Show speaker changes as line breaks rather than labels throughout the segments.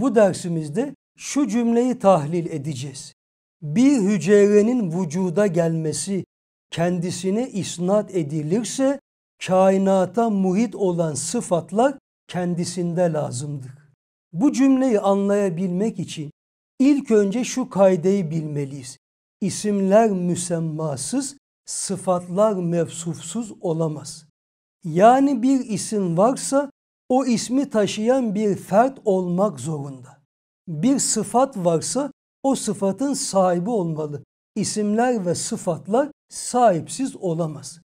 bu dersimizde şu cümleyi tahlil edeceğiz. Bir hücrenin vücuda gelmesi kendisine isnat edilirse kainata muhit olan sıfatlar kendisinde lazımdır. Bu cümleyi anlayabilmek için ilk önce şu kaydeyi bilmeliyiz. İsimler müsemmasız, sıfatlar mevsufsuz olamaz. Yani bir isim varsa o ismi taşıyan bir fert olmak zorunda. Bir sıfat varsa o sıfatın sahibi olmalı. İsimler ve sıfatlar sahipsiz olamaz.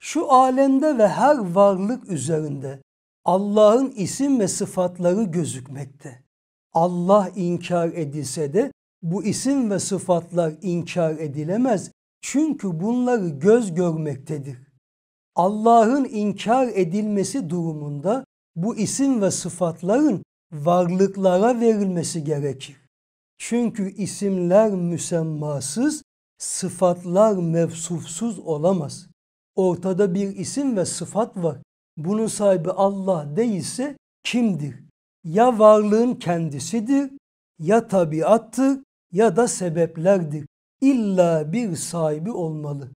Şu alemde ve her varlık üzerinde Allah'ın isim ve sıfatları gözükmekte. Allah inkar edilse de bu isim ve sıfatlar inkar edilemez. Çünkü bunları göz görmektedir. Allah'ın inkar edilmesi durumunda bu isim ve sıfatların varlıklara verilmesi gerekir. Çünkü isimler müsemmasız, sıfatlar mevsufsuz olamaz. Ortada bir isim ve sıfat var. Bunun sahibi Allah değilse kimdir? Ya varlığın kendisidir, ya tabiattır, ya da sebeplerdir. İlla bir sahibi olmalı.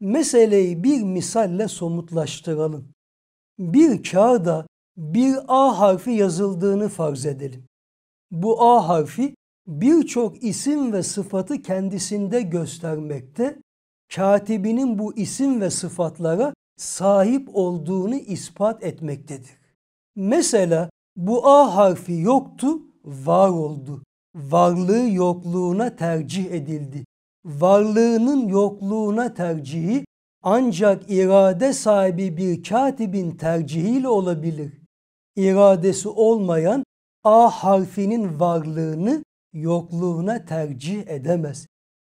Meseleyi bir misalle somutlaştıralım bir kağıda bir A harfi yazıldığını farz edelim. Bu A harfi birçok isim ve sıfatı kendisinde göstermekte, katibinin bu isim ve sıfatlara sahip olduğunu ispat etmektedir. Mesela bu A harfi yoktu, var oldu. Varlığı yokluğuna tercih edildi. Varlığının yokluğuna tercihi ancak irade sahibi bir katibin tercihiyle olabilir. İradesi olmayan A harfinin varlığını yokluğuna tercih edemez.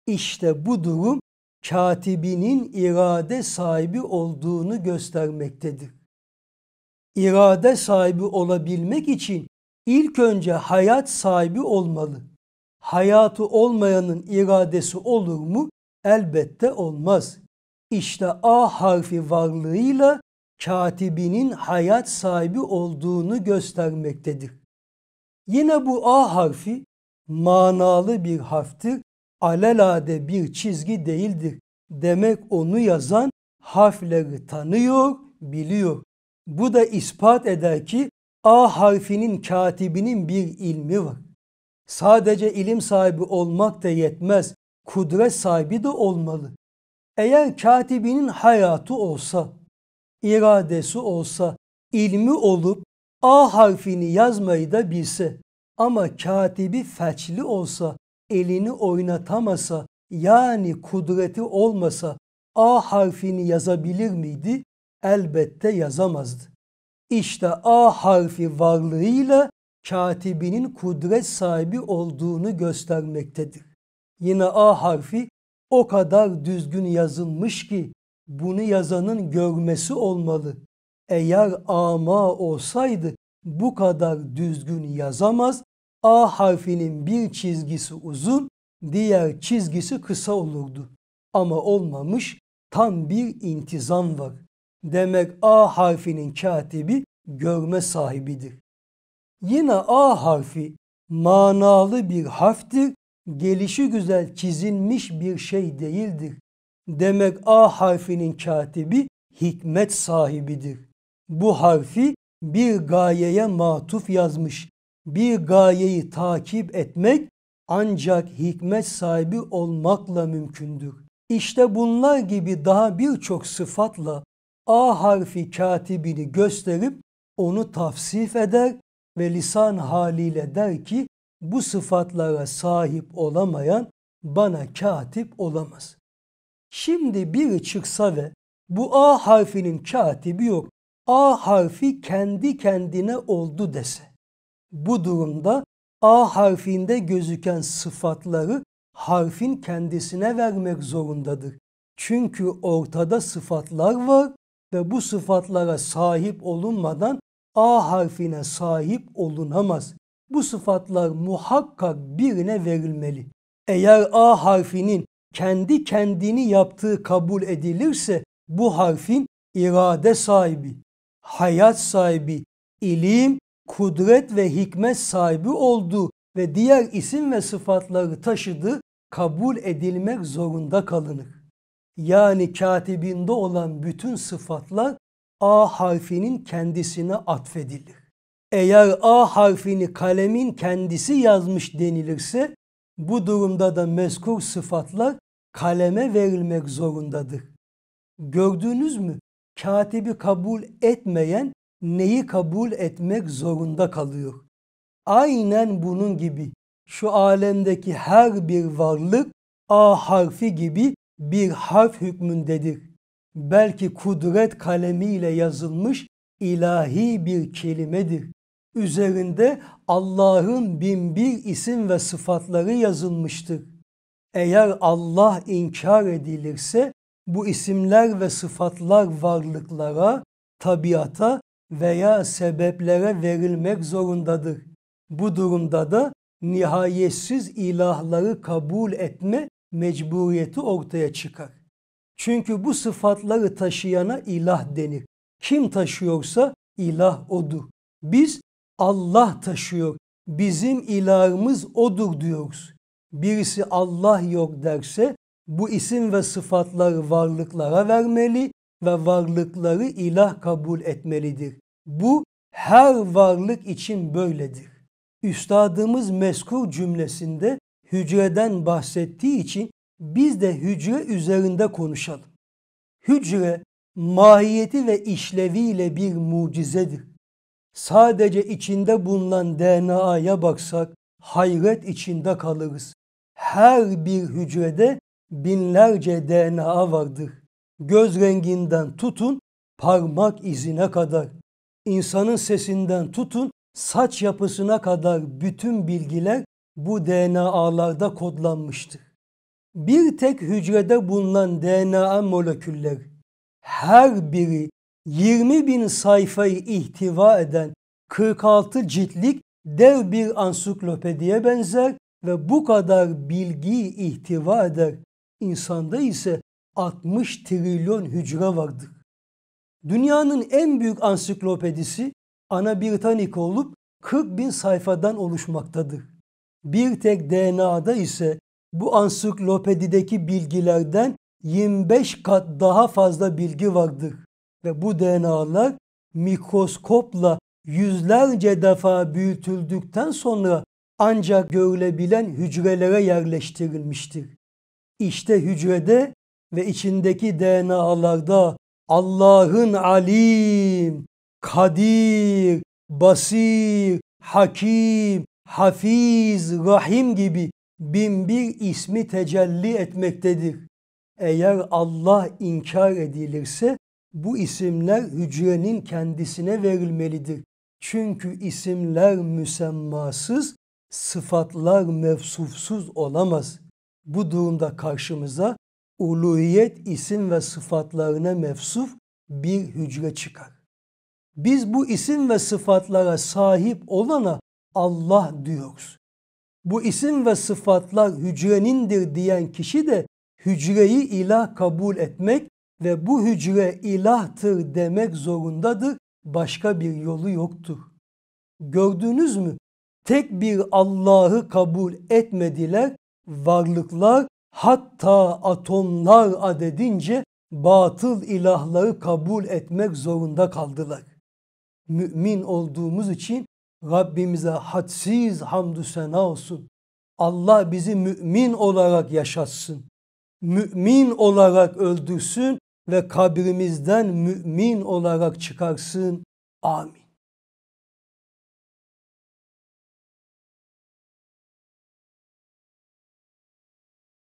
İşte bu durum katibinin irade sahibi olduğunu göstermektedir. İrade sahibi olabilmek için ilk önce hayat sahibi olmalı. Hayatı olmayanın iradesi olur mu? Elbette olmaz. İşte A harfi varlığıyla katibinin hayat sahibi olduğunu göstermektedir. Yine bu A harfi manalı bir harftir, alelade bir çizgi değildir. Demek onu yazan harfleri tanıyor, biliyor. Bu da ispat eder ki A harfinin katibinin bir ilmi var. Sadece ilim sahibi olmak da yetmez, kudret sahibi de olmalı. Eğer katibinin hayatı olsa, iradesi olsa, ilmi olup A harfini yazmayı da bilse ama katibi felçli olsa, elini oynatamasa, yani kudreti olmasa A harfini yazabilir miydi? Elbette yazamazdı. İşte A harfi varlığıyla katibinin kudret sahibi olduğunu göstermektedir. Yine A harfi o kadar düzgün yazılmış ki bunu yazanın görmesi olmalı. Eğer ama olsaydı bu kadar düzgün yazamaz. A harfinin bir çizgisi uzun, diğer çizgisi kısa olurdu. Ama olmamış tam bir intizam var. Demek A harfinin katibi görme sahibidir. Yine A harfi manalı bir harftir gelişi güzel çizilmiş bir şey değildir. Demek A harfinin katibi hikmet sahibidir. Bu harfi bir gayeye matuf yazmış. Bir gayeyi takip etmek ancak hikmet sahibi olmakla mümkündür. İşte bunlar gibi daha birçok sıfatla A harfi katibini gösterip onu tafsif eder ve lisan haliyle der ki bu sıfatlara sahip olamayan bana katip olamaz. Şimdi biri çıksa ve bu A harfinin katibi yok. A harfi kendi kendine oldu dese. Bu durumda A harfinde gözüken sıfatları harfin kendisine vermek zorundadır. Çünkü ortada sıfatlar var ve bu sıfatlara sahip olunmadan A harfine sahip olunamaz. Bu sıfatlar muhakkak birine verilmeli. Eğer A harfinin kendi kendini yaptığı kabul edilirse bu harfin irade sahibi, hayat sahibi, ilim, kudret ve hikmet sahibi olduğu ve diğer isim ve sıfatları taşıdığı kabul edilmek zorunda kalınır. Yani katibinde olan bütün sıfatlar A harfinin kendisine atfedilir. Eğer A harfini kalemin kendisi yazmış denilirse bu durumda da mezkur sıfatlar kaleme verilmek zorundadır. Gördünüz mü? Katibi kabul etmeyen neyi kabul etmek zorunda kalıyor. Aynen bunun gibi şu alemdeki her bir varlık A harfi gibi bir harf hükmündedir. Belki kudret kalemiyle yazılmış ilahi bir kelimedir üzerinde Allah'ın bin bir isim ve sıfatları yazılmıştır. Eğer Allah inkar edilirse bu isimler ve sıfatlar varlıklara, tabiata veya sebeplere verilmek zorundadır. Bu durumda da nihayetsiz ilahları kabul etme mecburiyeti ortaya çıkar. Çünkü bu sıfatları taşıyana ilah denir. Kim taşıyorsa ilah odur. Biz Allah taşıyor. Bizim ilahımız odur diyoruz. Birisi Allah yok derse bu isim ve sıfatları varlıklara vermeli ve varlıkları ilah kabul etmelidir. Bu her varlık için böyledir. Üstadımız meskur cümlesinde hücreden bahsettiği için biz de hücre üzerinde konuşalım. Hücre mahiyeti ve işleviyle bir mucizedir. Sadece içinde bulunan DNA'ya baksak hayret içinde kalırız. Her bir hücrede binlerce DNA vardır. Göz renginden tutun parmak izine kadar, insanın sesinden tutun saç yapısına kadar bütün bilgiler bu DNA'larda kodlanmıştır. Bir tek hücrede bulunan DNA molekülleri her biri 20 bin sayfayı ihtiva eden 46 ciltlik dev bir ansiklopediye benzer ve bu kadar bilgiyi ihtiva eder. İnsanda ise 60 trilyon hücre vardır. Dünyanın en büyük ansiklopedisi Ana Britannica olup 40 bin sayfadan oluşmaktadır. Bir tek DNA'da ise bu ansiklopedideki bilgilerden 25 kat daha fazla bilgi vardır. Ve bu DNA'lar mikroskopla yüzlerce defa büyütüldükten sonra ancak görülebilen hücrelere yerleştirilmiştir. İşte hücrede ve içindeki DNA'larda Allah'ın alim, kadir, basir, hakim, hafiz, rahim gibi binbir ismi tecelli etmektedir. Eğer Allah inkar edilirse bu isimler hücrenin kendisine verilmelidir. Çünkü isimler müsemmasız, sıfatlar mevsufsuz olamaz. Bu durumda karşımıza uluhiyet isim ve sıfatlarına mevsuf bir hücre çıkar. Biz bu isim ve sıfatlara sahip olana Allah diyoruz. Bu isim ve sıfatlar hücrenindir diyen kişi de hücreyi ilah kabul etmek ve bu hücre ilahtır demek zorundadır. Başka bir yolu yoktur. Gördünüz mü? Tek bir Allah'ı kabul etmediler. Varlıklar hatta atomlar adedince batıl ilahları kabul etmek zorunda kaldılar. Mümin olduğumuz için Rabbimize hadsiz hamdü sena olsun. Allah bizi mümin olarak yaşatsın. Mümin olarak öldürsün ve kabrimizden mümin olarak çıkarsın. Amin.